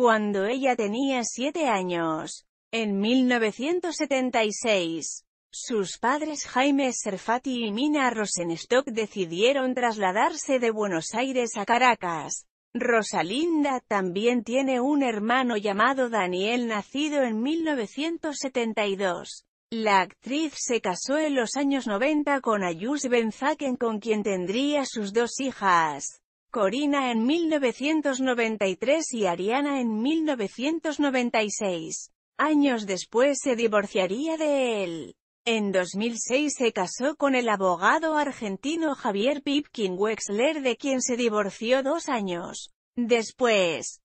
cuando ella tenía siete años. En 1976, sus padres Jaime Serfati y Mina Rosenstock decidieron trasladarse de Buenos Aires a Caracas. Rosalinda también tiene un hermano llamado Daniel nacido en 1972. La actriz se casó en los años 90 con Ayush Benzaken con quien tendría sus dos hijas. Corina en 1993 y Ariana en 1996. Años después se divorciaría de él. En 2006 se casó con el abogado argentino Javier Pipkin Wexler de quien se divorció dos años. Después,